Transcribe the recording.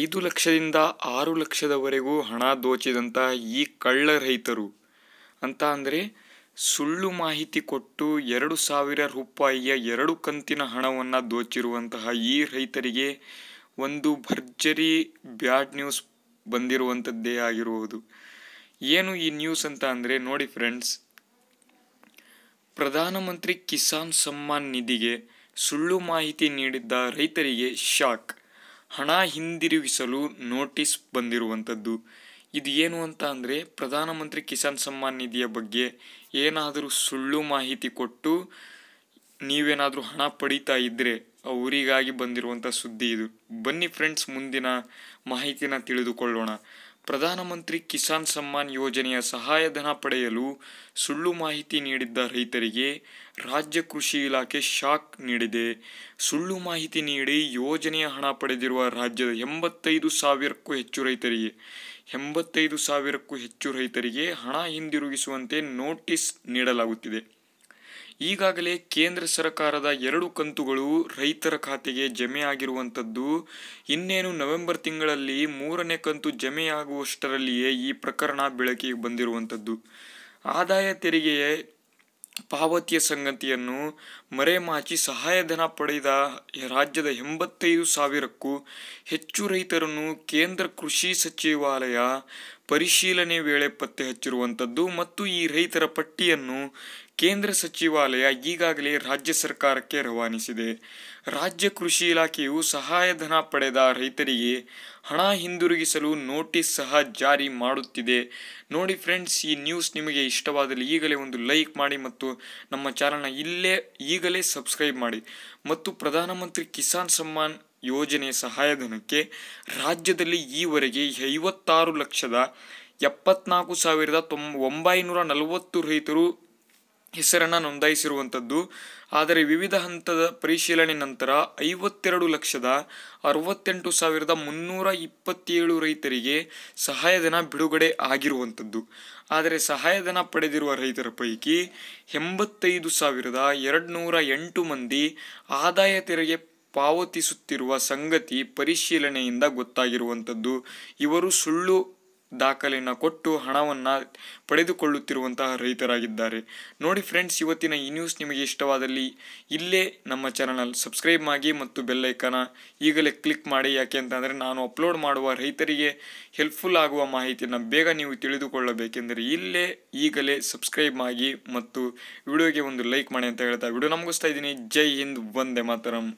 ಐದು ಲಕ್ಷದಿಂದ ಆರು ಲಕ್ಷದವರೆಗೂ ಹಣ ದೋಚಿದಂತಹ ಈ ಕಳ್ಳ ರೈತರು ಅಂತ ಅಂದರೆ ಸುಳ್ಳು ಮಾಹಿತಿ ಕೊಟ್ಟು ಎರಡು ಸಾವಿರ ರೂಪಾಯಿಯ ಎರಡು ಕಂತಿನ ಹಣವನ್ನು ದೋಚಿರುವಂತಹ ಈ ರೈತರಿಗೆ ಒಂದು ಭರ್ಜರಿ ಬ್ಯಾಡ್ ನ್ಯೂಸ್ ಬಂದಿರುವಂಥದ್ದೇ ಆಗಿರುವುದು ಏನು ಈ ನ್ಯೂಸ್ ಅಂತ ಅಂದರೆ ನೋಡಿ ಫ್ರೆಂಡ್ಸ್ ಪ್ರಧಾನಮಂತ್ರಿ ಕಿಸಾನ್ ಸಮ್ಮಾನ್ ನಿಧಿಗೆ ಸುಳ್ಳು ಮಾಹಿತಿ ನೀಡಿದ್ದ ರೈತರಿಗೆ ಶಾಕ್ ಹಣ ಹಿಂದಿರುಗಿಸಲು ನೋಟಿಸ್ ಬಂದಿರುವಂಥದ್ದು ಇದು ಏನು ಅಂತ ಅಂದರೆ ಪ್ರಧಾನಮಂತ್ರಿ ಕಿಸಾನ್ ಸಮ್ಮಾನ್ ನಿಧಿಯ ಬಗ್ಗೆ ಏನಾದರೂ ಸುಳ್ಳು ಮಾಹಿತಿ ಕೊಟ್ಟು ನೀವೇನಾದರೂ ಹಣ ಪಡೀತಾ ಇದ್ದರೆ ಅವರಿಗಾಗಿ ಬಂದಿರುವಂಥ ಸುದ್ದಿ ಇದು ಬನ್ನಿ ಫ್ರೆಂಡ್ಸ್ ಮುಂದಿನ ಮಾಹಿತಿನ ತಿಳಿದುಕೊಳ್ಳೋಣ ಪ್ರಧಾನಮಂತ್ರಿ ಕಿಸಾನ್ ಸಮ್ಮಾನ್ ಯೋಜನೆಯ ಸಹಾಯಧನ ಪಡೆಯಲು ಸುಳ್ಳು ಮಾಹಿತಿ ನೀಡಿದ್ದ ರೈತರಿಗೆ ರಾಜ್ಯ ಕೃಷಿ ಇಲಾಖೆ ಶಾಕ್ ನೀಡಿದೆ ಸುಳ್ಳು ಮಾಹಿತಿ ನೀಡಿ ಯೋಜನೆಯ ಹಣ ಪಡೆದಿರುವ ರಾಜ್ಯದ ಎಂಬತ್ತೈದು ಸಾವಿರಕ್ಕೂ ಹೆಚ್ಚು ರೈತರಿಗೆ ಎಂಬತ್ತೈದು ಸಾವಿರಕ್ಕೂ ಹೆಚ್ಚು ರೈತರಿಗೆ ಹಣ ಹಿಂದಿರುಗಿಸುವಂತೆ ನೋಟಿಸ್ ನೀಡಲಾಗುತ್ತಿದೆ ಈಗಾಗಲೇ ಕೇಂದ್ರ ಸರ್ಕಾರದ ಎರಡು ಕಂತುಗಳು ರೈತರ ಖಾತೆಗೆ ಜಮೆ ಆಗಿರುವಂಥದ್ದು ಇನ್ನೇನು ನವೆಂಬರ್ ತಿಂಗಳಲ್ಲಿ ಮೂರನೇ ಕಂತು ಜಮೆಯಾಗುವಷ್ಟರಲ್ಲಿಯೇ ಈ ಪ್ರಕರಣ ಬೆಳಕಿಗೆ ಬಂದಿರುವಂಥದ್ದು ಆದಾಯ ತೆರಿಗೆಯ ಪಾವತಿಯ ಸಂಗತಿಯನ್ನು ಮರೆಮಾಚಿ ಸಹಾಯಧನ ಪಡೆದ ರಾಜ್ಯದ ಎಂಬತ್ತೈದು ಸಾವಿರಕ್ಕೂ ಹೆಚ್ಚು ರೈತರನ್ನು ಕೇಂದ್ರ ಕೃಷಿ ಸಚಿವಾಲಯ ಪರಿಶೀಲನೆ ವೇಳೆ ಪತ್ತೆ ಹಚ್ಚಿರುವಂಥದ್ದು ಮತ್ತು ಈ ರೈತರ ಪಟ್ಟಿಯನ್ನು ಕೇಂದ್ರ ಸಚಿವಾಲಯ ಈಗಾಗಲೇ ರಾಜ್ಯ ಸರ್ಕಾರಕ್ಕೆ ರವಾನಿಸಿದೆ ರಾಜ್ಯ ಕೃಷಿ ಇಲಾಖೆಯು ಸಹಾಯಧನ ಪಡೆದ ರೈತರಿಗೆ ಹಣ ಹಿಂದಿರುಗಿಸಲು ನೋಟಿಸ್ ಸಹ ಜಾರಿ ಮಾಡುತ್ತಿದೆ ನೋಡಿ ಫ್ರೆಂಡ್ಸ್ ಈ ನ್ಯೂಸ್ ನಿಮಗೆ ಇಷ್ಟವಾದಲ್ಲಿ ಈಗಲೇ ಒಂದು ಲೈಕ್ ಮಾಡಿ ಮತ್ತು ನಮ್ಮ ಚಾನಲ್ನ ಇಲ್ಲೇ ಈಗಲೇ ಸಬ್ಸ್ಕ್ರೈಬ್ ಮಾಡಿ ಮತ್ತು ಪ್ರಧಾನಮಂತ್ರಿ ಕಿಸಾನ್ ಸಮ್ಮಾನ್ ಯೋಜನೆ ಸಹಾಯಧನಕ್ಕೆ ರಾಜ್ಯದಲ್ಲಿ ಈವರೆಗೆ ಐವತ್ತಾರು ಲಕ್ಷದ ಎಪ್ಪತ್ನಾಲ್ಕು ಸಾವಿರದ ತೊಂಬ ಒಂಬೈನೂರ ನಲವತ್ತು ರೈತರು ಹೆಸರನ್ನು ನೋಂದಾಯಿಸಿರುವಂಥದ್ದು ಆದರೆ ವಿವಿಧ ಹಂತದ ಪರಿಶೀಲನೆ ನಂತರ ಐವತ್ತೆರಡು ಲಕ್ಷದ ಅರವತ್ತೆಂಟು ಸಾವಿರದ ಮುನ್ನೂರ ಇಪ್ಪತ್ತೇಳು ರೈತರಿಗೆ ಸಹಾಯಧನ ಬಿಡುಗಡೆ ಆಗಿರುವಂಥದ್ದು ಆದರೆ ಸಹಾಯಧನ ಪಡೆದಿರುವ ರೈತರ ಪೈಕಿ ಎಂಬತ್ತೈದು ಸಾವಿರದ ಎರಡುನೂರ ಎಂಟು ಮಂದಿ ಆದಾಯ ತೆರಿಗೆ ಪಾವತಿಸುತ್ತಿರುವ ಸಂಗತಿ ಪರಿಶೀಲನೆಯಿಂದ ಗೊತ್ತಾಗಿರುವಂಥದ್ದು ಇವರು ಸುಳ್ಳು ದಾಖಲೆಯನ್ನು ಕೊಟ್ಟು ಹಣವನ್ನು ಪಡೆದುಕೊಳ್ಳುತ್ತಿರುವಂತಹ ರೈತರಾಗಿದ್ದಾರೆ ನೋಡಿ ಫ್ರೆಂಡ್ಸ್ ಇವತ್ತಿನ ಈ ನ್ಯೂಸ್ ನಿಮಗೆ ಇಷ್ಟವಾದಲ್ಲಿ ಇಲ್ಲೇ ನಮ್ಮ ಚಾನಲ್ ಸಬ್ಸ್ಕ್ರೈಬ್ ಆಗಿ ಮತ್ತು ಬೆಲ್ಲೈಕನ ಈಗಲೇ ಕ್ಲಿಕ್ ಮಾಡಿ ಯಾಕೆ ಅಂತಂದರೆ ನಾನು ಅಪ್ಲೋಡ್ ಮಾಡುವ ರೈತರಿಗೆ ಹೆಲ್ಪ್ಫುಲ್ ಆಗುವ ಮಾಹಿತಿಯನ್ನು ಬೇಗ ನೀವು ತಿಳಿದುಕೊಳ್ಳಬೇಕೆಂದರೆ ಇಲ್ಲೇ ಈಗಲೇ ಸಬ್ಸ್ಕ್ರೈಬ್ ಆಗಿ ಮತ್ತು ವಿಡಿಯೋಗೆ ಒಂದು ಲೈಕ್ ಮಾಡಿ ಅಂತ ಹೇಳ್ತಾ ವಿಡಿಯೋ ನಮಗಿಸ್ತಾ ಇದ್ದೀನಿ ಜೈ ಹಿಂದ್ ವಂದೇ ಮಾತರಂ